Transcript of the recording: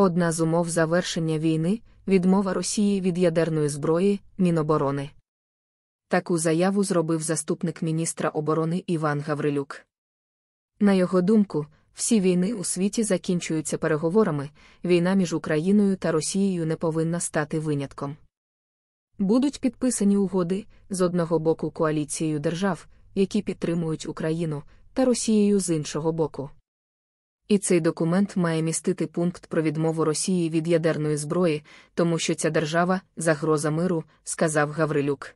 Одна з умов завершення війни відмова Росії від ядерної зброї, Міноборони. Таку заяву зробив заступник міністра оборони Іван Гаврилюк. На його думку, всі війни у світі закінчуються переговорами, війна між Україною та Росією не повинна стати винятком. Будуть підписані угоди з одного боку коаліцією держав, які підтримують Україну, та Росією з іншого боку. І цей документ має містити пункт про відмову Росії від ядерної зброї, тому що ця держава загроза миру, сказав Гаврилюк.